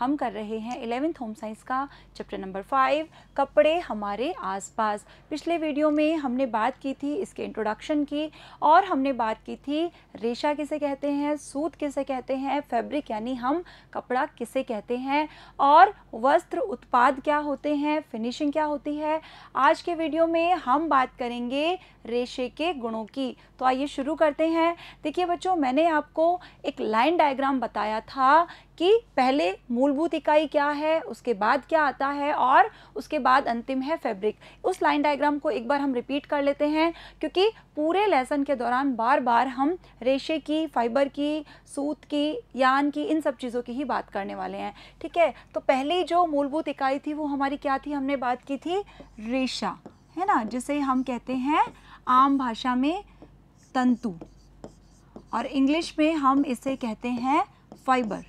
हम कर रहे हैं इलेवेंथ होम साइंस का चैप्टर नंबर फाइव कपड़े हमारे आसपास पिछले वीडियो में हमने बात की थी इसके इंट्रोडक्शन की और हमने बात की थी रेशा किसे कहते हैं सूत किसे कहते हैं फैब्रिक यानी हम कपड़ा किसे कहते हैं और वस्त्र उत्पाद क्या होते हैं फिनिशिंग क्या होती है आज के वीडियो में हम बात करेंगे रेशे के गुणों की तो आइए शुरू करते हैं देखिए बच्चों मैंने आपको एक लाइन डायग्राम बताया था कि पहले मूलभूत इकाई क्या है उसके बाद क्या आता है और उसके बाद अंतिम है फैब्रिक उस लाइन डायग्राम को एक बार हम रिपीट कर लेते हैं क्योंकि पूरे लेसन के दौरान बार बार हम रेशे की फाइबर की सूत की यान की इन सब चीज़ों की ही बात करने वाले हैं ठीक है तो पहली जो मूलभूत इकाई थी वो हमारी क्या थी हमने बात की थी रेशा है ना जिसे हम कहते हैं आम भाषा में तंतु और इंग्लिश में हम इसे कहते हैं फाइबर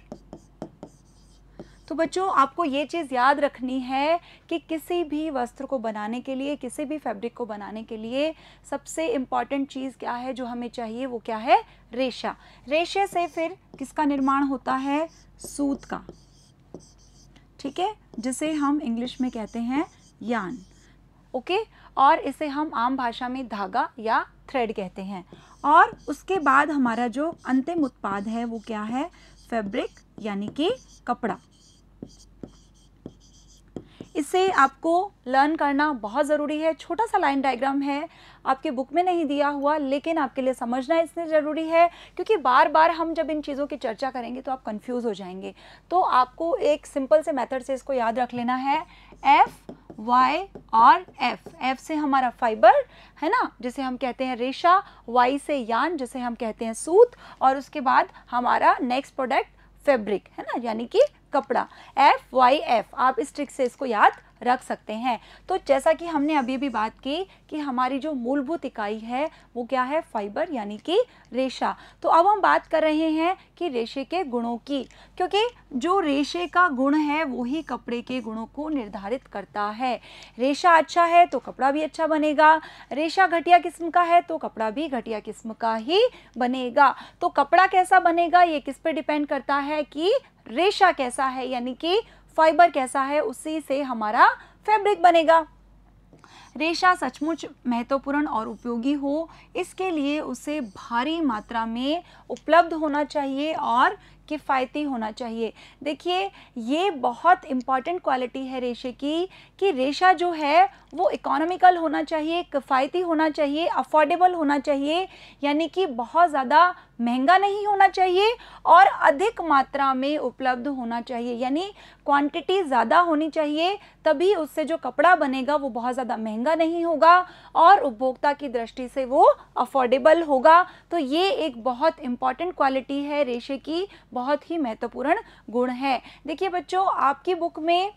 तो बच्चों आपको ये चीज़ याद रखनी है कि किसी भी वस्त्र को बनाने के लिए किसी भी फैब्रिक को बनाने के लिए सबसे इम्पॉर्टेंट चीज़ क्या है जो हमें चाहिए वो क्या है रेशा रेशे से फिर किसका निर्माण होता है सूत का ठीक है जिसे हम इंग्लिश में कहते हैं यान ओके और इसे हम आम भाषा में धागा या थ्रेड कहते हैं और उसके बाद हमारा जो अंतिम उत्पाद है वो क्या है फैब्रिक यानी कि कपड़ा इसे आपको लर्न करना बहुत ज़रूरी है छोटा सा लाइन डायग्राम है आपके बुक में नहीं दिया हुआ लेकिन आपके लिए समझना इसलिए ज़रूरी है क्योंकि बार बार हम जब इन चीज़ों की चर्चा करेंगे तो आप कंफ्यूज हो जाएंगे तो आपको एक सिंपल से मेथड से इसको याद रख लेना है एफ़ y और f f से हमारा फाइबर है ना जिसे हम कहते हैं रेशा y से यान जिसे हम कहते हैं सूत और उसके बाद हमारा नेक्स्ट प्रोडक्ट फैब्रिक है ना यानी कि कपड़ा f y f आप इस ट्रिक से इसको याद रख सकते हैं तो जैसा कि हमने अभी भी बात की कि हमारी जो मूलभूत इकाई है वो क्या है फाइबर यानी कि रेशा तो अब हम बात कर रहे हैं कि रेशे के गुणों की क्योंकि जो रेशे का गुण है वही कपड़े के गुणों को निर्धारित करता है रेशा अच्छा है तो कपड़ा भी अच्छा बनेगा रेशा घटिया किस्म का है तो कपड़ा भी घटिया किस्म का ही बनेगा तो कपड़ा कैसा बनेगा ये किस पर डिपेंड करता है कि रेशा कैसा है यानी कि फाइबर कैसा है उसी से हमारा फैब्रिक बनेगा रेशा सचमुच महत्वपूर्ण और उपयोगी हो इसके लिए उसे भारी मात्रा में उपलब्ध होना चाहिए और किफ़ायती होना चाहिए देखिए ये बहुत इम्पॉर्टेंट क्वालिटी है रेशे की कि रेशा जो है वो इकोनॉमिकल होना चाहिए किफ़ायती होना चाहिए अफोर्डेबल होना चाहिए यानी कि बहुत ज़्यादा महंगा नहीं होना चाहिए और अधिक मात्रा में उपलब्ध होना चाहिए यानी क्वांटिटी ज़्यादा होनी चाहिए तभी उससे जो कपड़ा बनेगा वो बहुत ज़्यादा महंगा नहीं होगा और उपभोक्ता की दृष्टि से वो अफोर्डेबल होगा तो ये एक बहुत इम्पॉर्टेंट क्वालिटी है रेशे की बहुत ही महत्वपूर्ण गुण है देखिए बच्चों आपकी बुक में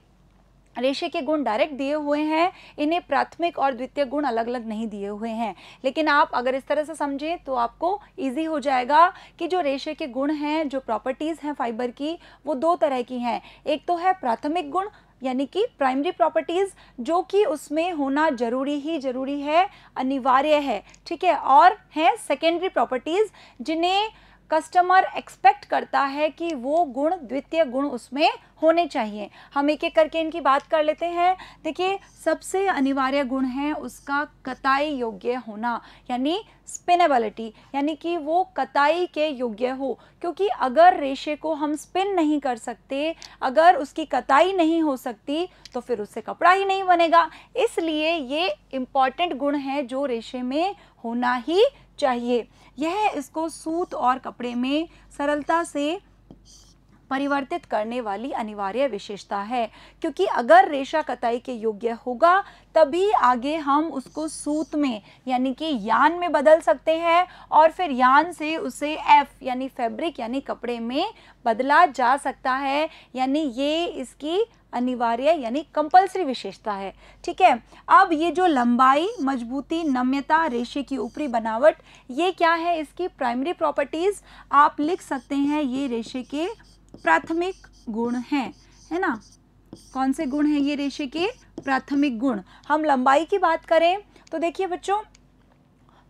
रेशे के गुण डायरेक्ट दिए हुए हैं इन्हें प्राथमिक और द्वितीय गुण अलग अलग नहीं दिए हुए हैं लेकिन आप अगर इस तरह से समझें तो आपको इजी हो जाएगा कि जो रेशे के गुण हैं जो प्रॉपर्टीज़ हैं फाइबर की वो दो तरह की हैं एक तो है प्राथमिक गुण यानी कि प्राइमरी प्रॉपर्टीज़ जो कि उसमें होना जरूरी ही जरूरी है अनिवार्य है ठीक है और हैं सेकेंडरी प्रॉपर्टीज़ जिन्हें कस्टमर एक्सपेक्ट करता है कि वो गुण द्वितीय गुण उसमें होने चाहिए हम एक एक करके इनकी बात कर लेते हैं देखिए सबसे अनिवार्य गुण है उसका कताई योग्य होना यानी स्पिनेबिलिटी यानी कि वो कताई के योग्य हो क्योंकि अगर रेशे को हम स्पिन नहीं कर सकते अगर उसकी कताई नहीं हो सकती तो फिर उससे कपड़ा ही नहीं बनेगा इसलिए ये इम्पॉर्टेंट गुण है जो रेशे में होना ही चाहिए यह इसको सूत और कपड़े में सरलता से परिवर्तित करने वाली अनिवार्य विशेषता है क्योंकि अगर रेशा कताई के योग्य होगा तभी आगे हम उसको सूत में यानी कि यान में बदल सकते हैं और फिर यान से उसे एफ यानी फैब्रिक यानी कपड़े में बदला जा सकता है यानी ये इसकी अनिवार्य यानी कंपलसरी विशेषता है ठीक है अब ये जो लंबाई मजबूती नम्यता रेशे की ऊपरी बनावट ये क्या है इसकी प्राइमरी प्रॉपर्टीज़ आप लिख सकते हैं ये रेशे के प्राथमिक गुण हैं है ना कौन से गुण हैं ये रेशे के प्राथमिक गुण हम लंबाई की बात करें तो देखिए बच्चों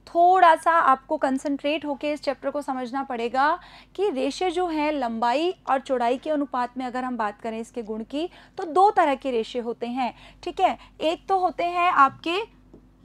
थोड़ा सा आपको कंसंट्रेट होकर इस चैप्टर को समझना पड़ेगा कि रेशे जो हैं लंबाई और चौड़ाई के अनुपात में अगर हम बात करें इसके गुण की तो दो तरह के रेशे होते हैं ठीक है एक तो होते हैं आपके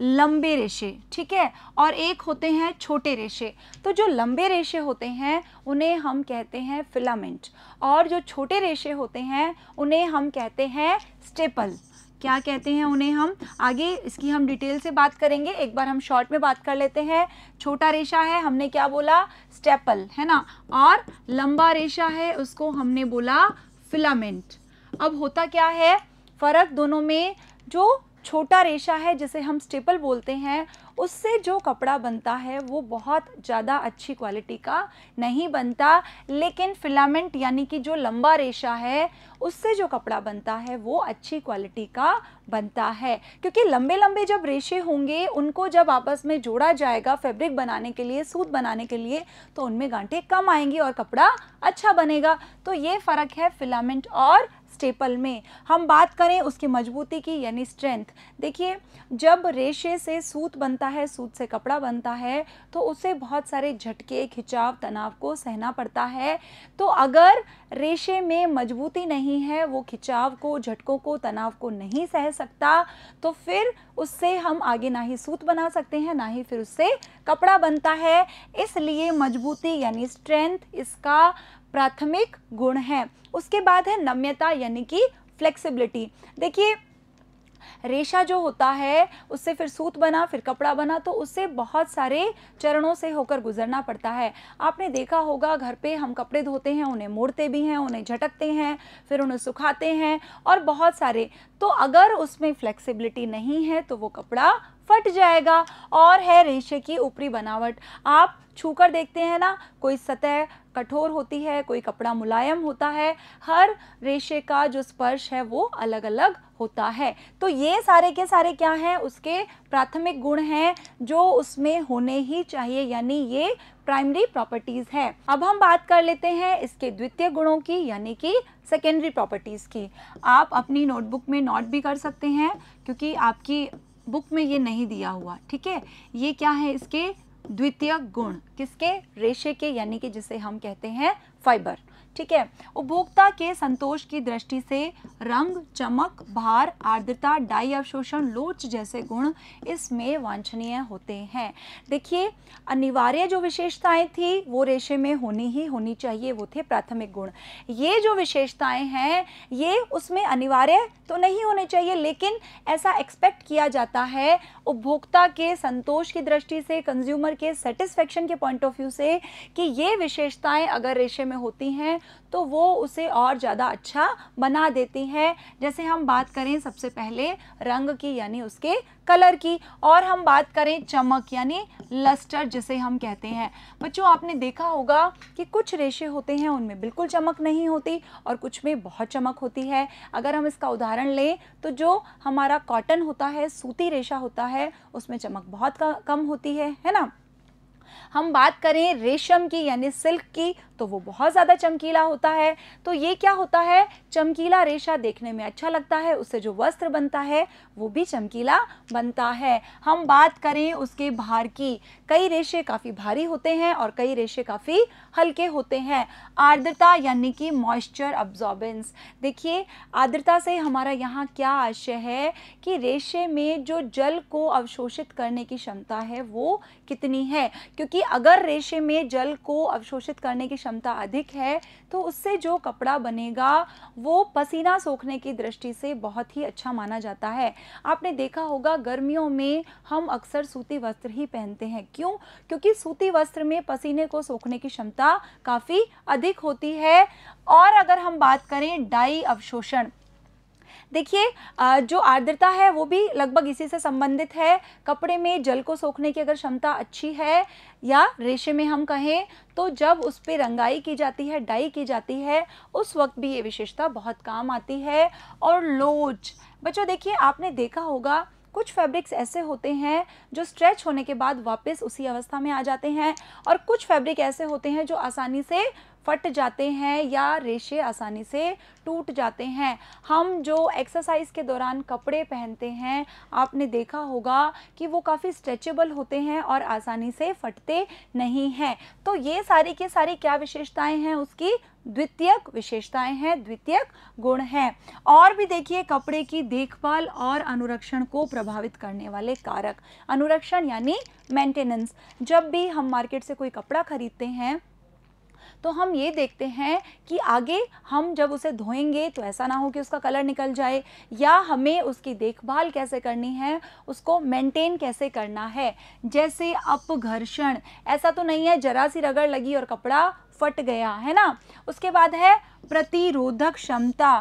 लंबे रेशे ठीक है और एक होते हैं छोटे रेशे तो जो लंबे रेशे होते हैं उन्हें हम कहते हैं फिलामेंट और जो छोटे रेशे होते हैं उन्हें हम कहते हैं स्टेपल क्या कहते हैं उन्हें हम आगे इसकी हम डिटेल से बात करेंगे एक बार हम शॉर्ट में बात कर लेते हैं छोटा रेशा है हमने क्या बोला स्टेपल है ना और लंबा रेशा है उसको हमने बोला फिलामेंट अब होता क्या है फ़र्क दोनों में जो छोटा रेशा है जिसे हम स्टेपल बोलते हैं उससे जो कपड़ा बनता है वो बहुत ज़्यादा अच्छी क्वालिटी का नहीं बनता लेकिन फिलामेंट यानी कि जो लंबा रेशा है उससे जो कपड़ा बनता है वो अच्छी क्वालिटी का बनता है क्योंकि लंबे लंबे जब रेशे होंगे उनको जब आपस में जोड़ा जाएगा फैब्रिक बनाने के लिए सूत बनाने के लिए तो उनमें गांठे कम आएंगी और कपड़ा अच्छा बनेगा तो ये फ़र्क है फिलामेंट और स्टेपल में हम बात करें उसकी मजबूती की यानी स्ट्रेंथ देखिए जब रेशे से सूत बनता है सूत से कपड़ा बनता है तो उसे बहुत सारे झटके खिंचाव तनाव को सहना पड़ता है तो अगर रेशे में मजबूती नहीं है वो खिंचाव को झटकों को तनाव को नहीं सह सकता तो फिर उससे हम आगे ना ही सूत बना सकते हैं ना ही फिर उससे कपड़ा बनता है इसलिए मजबूती यानी स्ट्रेंथ इसका प्राथमिक गुण हैं उसके बाद है नम्यता यानी कि फ्लेक्सिबिलिटी देखिए रेशा जो होता है उससे फिर सूत बना फिर कपड़ा बना तो उससे बहुत सारे चरणों से होकर गुजरना पड़ता है आपने देखा होगा घर पे हम कपड़े धोते हैं उन्हें मोड़ते भी हैं उन्हें झटकते हैं फिर उन्हें सुखाते हैं और बहुत सारे तो अगर उसमें फ्लेक्सिबिलिटी नहीं है तो वो कपड़ा फट जाएगा और है रेशे की ऊपरी बनावट आप छू कर देखते हैं ना कोई सतह कठोर होती है कोई कपड़ा मुलायम होता है हर रेशे का जो स्पर्श है वो अलग अलग होता है तो ये सारे के सारे क्या हैं उसके प्राथमिक गुण हैं जो उसमें होने ही चाहिए यानी ये प्राइमरी प्रॉपर्टीज़ है अब हम बात कर लेते हैं इसके द्वितीय गुणों की यानी कि सेकेंडरी प्रॉपर्टीज़ की आप अपनी नोटबुक में नोट भी कर सकते हैं क्योंकि आपकी बुक में ये नहीं दिया हुआ ठीक है ये क्या है इसके द्वितीय गुण किसके रेशे के यानी कि जिसे हम कहते हैं फाइबर ठीक है उपभोक्ता के संतोष की दृष्टि से रंग चमक भार आर्द्रता डाई अवशोषण लोच जैसे गुण इसमें वांछनीय होते हैं देखिए अनिवार्य जो विशेषताएं थी वो रेशे में होनी ही होनी चाहिए वो थे प्राथमिक गुण ये जो विशेषताएं हैं ये उसमें अनिवार्य तो नहीं होने चाहिए लेकिन ऐसा एक्सपेक्ट किया जाता है उपभोक्ता के संतोष की दृष्टि से कंज्यूमर के सेटिस्फेक्शन के पॉइंट ऑफ व्यू से कि ये विशेषताएं अगर रेशे में होती हैं तो वो उसे और ज़्यादा अच्छा बना देती हैं जैसे हम बात करें सबसे पहले रंग की यानी उसके कलर की और हम बात करें चमक यानी लस्टर जिसे हम कहते हैं बच्चों आपने देखा होगा कि कुछ रेशे होते हैं उनमें बिल्कुल चमक नहीं होती और कुछ में बहुत चमक होती है अगर हम इसका उदाहरण लें तो जो हमारा कॉटन होता है सूती रेशा होता है उसमें चमक बहुत कम होती है है ना हम बात करें रेशम की यानी सिल्क की तो वो बहुत ज़्यादा चमकीला होता है तो ये क्या होता है चमकीला रेशा देखने में अच्छा लगता है उससे जो वस्त्र बनता है वो भी चमकीला बनता है हम बात करें उसके भार की कई रेशे काफ़ी भारी होते हैं और कई रेशे काफ़ी हल्के होते हैं आर्द्रता यानी कि मॉइस्चर अब्जॉर्बेंस देखिए आर्द्रता से हमारा यहाँ क्या आशय है कि रेशे में जो जल को अवशोषित करने की क्षमता है वो कितनी है क्योंकि क्योंकि अगर रेशे में जल को अवशोषित करने की क्षमता अधिक है तो उससे जो कपड़ा बनेगा वो पसीना सोखने की दृष्टि से बहुत ही अच्छा माना जाता है आपने देखा होगा गर्मियों में हम अक्सर सूती वस्त्र ही पहनते हैं क्यों क्योंकि सूती वस्त्र में पसीने को सोखने की क्षमता काफ़ी अधिक होती है और अगर हम बात करें डाई अवशोषण देखिए जो आर्द्रता है वो भी लगभग इसी से संबंधित है कपड़े में जल को सोखने की अगर क्षमता अच्छी है या रेशे में हम कहें तो जब उस पर रंगाई की जाती है डाई की जाती है उस वक्त भी ये विशेषता बहुत काम आती है और लोच बच्चों देखिए आपने देखा होगा कुछ फैब्रिक्स ऐसे होते हैं जो स्ट्रेच होने के बाद वापस उसी अवस्था में आ जाते हैं और कुछ फैब्रिक ऐसे होते हैं जो आसानी से फट जाते हैं या रेशे आसानी से टूट जाते हैं हम जो एक्सरसाइज के दौरान कपड़े पहनते हैं आपने देखा होगा कि वो काफ़ी स्ट्रेचेबल होते हैं और आसानी से फटते नहीं हैं तो ये सारी के सारी क्या विशेषताएं हैं उसकी द्वितीयक विशेषताएं हैं द्वितीयक गुण हैं और भी देखिए कपड़े की देखभाल और अनुरक्षण को प्रभावित करने वाले कारक अनुरक्षण यानी मेंटेनेंस जब भी हम मार्केट से कोई कपड़ा खरीदते हैं तो हम ये देखते हैं कि आगे हम जब उसे धोएंगे तो ऐसा ना हो कि उसका कलर निकल जाए या हमें उसकी देखभाल कैसे करनी है उसको मेंटेन कैसे करना है जैसे अपघर्षण ऐसा तो नहीं है जरा सी रगड़ लगी और कपड़ा फट गया है ना उसके बाद है प्रतिरोधक क्षमता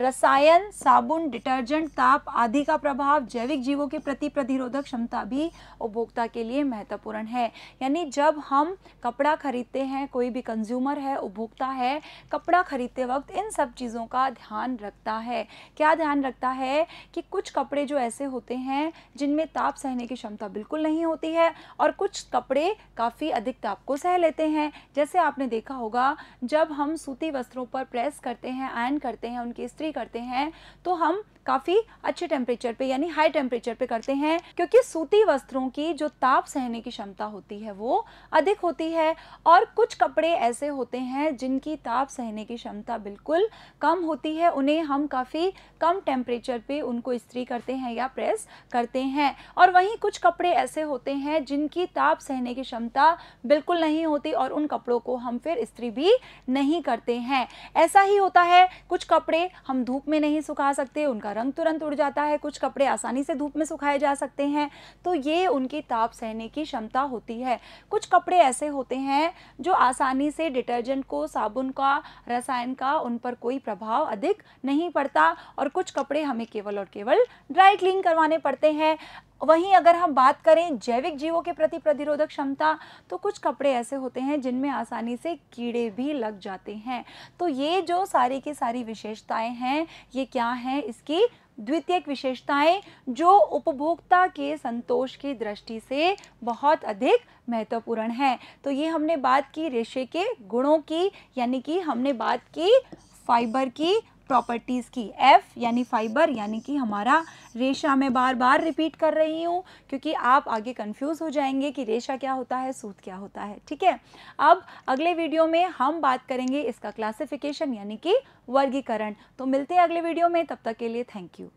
रसायन साबुन डिटर्जेंट ताप आदि का प्रभाव जैविक जीवों के प्रति प्रतिरोधक क्षमता भी उपभोक्ता के लिए महत्वपूर्ण है यानी जब हम कपड़ा खरीदते हैं कोई भी कंज्यूमर है उपभोक्ता है कपड़ा खरीदते वक्त इन सब चीज़ों का ध्यान रखता है क्या ध्यान रखता है कि कुछ कपड़े जो ऐसे होते हैं जिनमें ताप सहने की क्षमता बिल्कुल नहीं होती है और कुछ कपड़े काफ़ी अधिक ताप को सह लेते हैं जैसे आपने देखा होगा जब हम सूती वस्त्रों पर प्रेस करते हैं आयन करते हैं उनकी स्त्री एग्री करते हैं तो हम काफ़ी अच्छे टेम्परेचर पे यानी हाई टेम्परेचर पे करते हैं क्योंकि सूती वस्त्रों की जो ताप सहने की क्षमता होती है वो अधिक होती है और कुछ कपड़े ऐसे होते हैं जिनकी ताप सहने की क्षमता बिल्कुल कम होती है उन्हें हम काफ़ी कम टेम्परेचर पे उनको इस्त्री करते हैं या प्रेस करते हैं और वहीं कुछ कपड़े ऐसे होते हैं जिनकी ताप सहने की क्षमता बिल्कुल नहीं होती और उन कपड़ों को हम फिर इस्त्री भी नहीं करते हैं ऐसा ही होता है कुछ कपड़े हम धूप में नहीं सुखा सकते उनका रंग तुरंत उड़ जाता है कुछ कपड़े आसानी से धूप में सुखाए जा सकते हैं तो ये उनकी ताप सहने की क्षमता होती है कुछ कपड़े ऐसे होते हैं जो आसानी से डिटर्जेंट को साबुन का रसायन का उन पर कोई प्रभाव अधिक नहीं पड़ता और कुछ कपड़े हमें केवल और केवल ड्राई क्लीन करवाने पड़ते हैं वहीं अगर हम बात करें जैविक जीवों के प्रति प्रतिरोधक क्षमता तो कुछ कपड़े ऐसे होते हैं जिनमें आसानी से कीड़े भी लग जाते हैं तो ये जो सारी की सारी विशेषताएं हैं ये क्या हैं इसकी द्वितीयक विशेषताएं जो उपभोक्ता के संतोष की दृष्टि से बहुत अधिक महत्वपूर्ण है तो ये हमने बात की रेशे के गुणों की यानी कि हमने बात की फाइबर की प्रॉपर्टीज़ की एफ़ यानी फाइबर यानी कि हमारा रेशा मैं बार बार रिपीट कर रही हूँ क्योंकि आप आगे कंफ्यूज हो जाएंगे कि रेशा क्या होता है सूत क्या होता है ठीक है अब अगले वीडियो में हम बात करेंगे इसका क्लासिफिकेशन यानी कि वर्गीकरण तो मिलते हैं अगले वीडियो में तब तक के लिए थैंक यू